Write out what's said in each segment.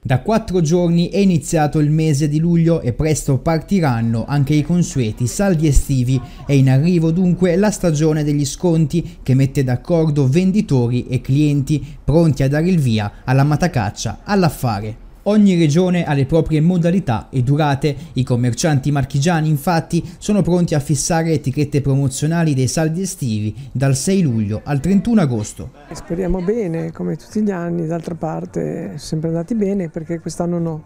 Da quattro giorni è iniziato il mese di luglio e presto partiranno anche i consueti saldi estivi e in arrivo dunque la stagione degli sconti che mette d'accordo venditori e clienti pronti a dare il via alla matacaccia all'affare. Ogni regione ha le proprie modalità e durate. I commercianti marchigiani infatti sono pronti a fissare etichette promozionali dei saldi estivi dal 6 luglio al 31 agosto. Speriamo bene, come tutti gli anni, d'altra parte sono sempre andati bene perché quest'anno no,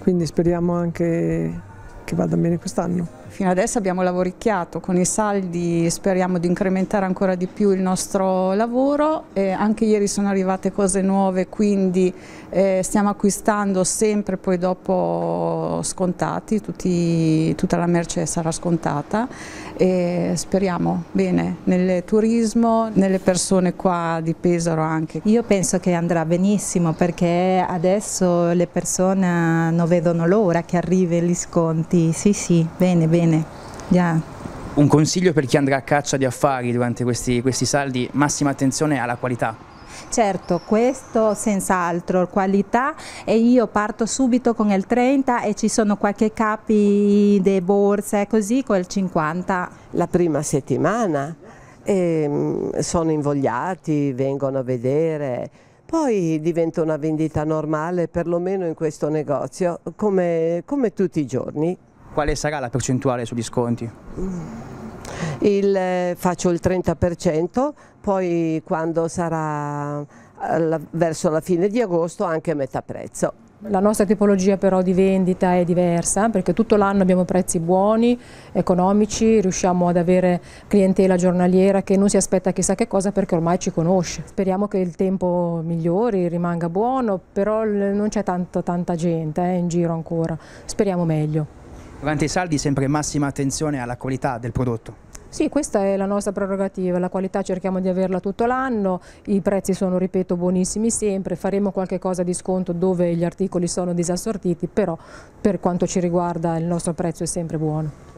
quindi speriamo anche che vada bene quest'anno. Fino adesso abbiamo lavoricchiato, con i saldi speriamo di incrementare ancora di più il nostro lavoro, eh, anche ieri sono arrivate cose nuove quindi eh, stiamo acquistando sempre poi dopo scontati, Tutti, tutta la merce sarà scontata e speriamo bene nel turismo, nelle persone qua di Pesaro anche. Io penso che andrà benissimo perché adesso le persone non vedono l'ora che arrivi gli sconti, sì sì, bene, bene bene. Yeah. Un consiglio per chi andrà a caccia di affari durante questi, questi saldi, massima attenzione alla qualità. Certo, questo senz'altro, qualità e io parto subito con il 30 e ci sono qualche capi di borse così col 50. La prima settimana eh, sono invogliati, vengono a vedere, poi diventa una vendita normale perlomeno in questo negozio come, come tutti i giorni quale sarà la percentuale sugli sconti? Il, eh, faccio il 30%, poi quando sarà eh, verso la fine di agosto anche a metà prezzo. La nostra tipologia però di vendita è diversa perché tutto l'anno abbiamo prezzi buoni, economici, riusciamo ad avere clientela giornaliera che non si aspetta chissà che cosa perché ormai ci conosce. Speriamo che il tempo migliori, rimanga buono, però non c'è tanta gente eh, in giro ancora, speriamo meglio. Durante i saldi sempre massima attenzione alla qualità del prodotto. Sì, questa è la nostra prerogativa, la qualità cerchiamo di averla tutto l'anno, i prezzi sono, ripeto, buonissimi sempre, faremo qualche cosa di sconto dove gli articoli sono disassortiti, però per quanto ci riguarda il nostro prezzo è sempre buono.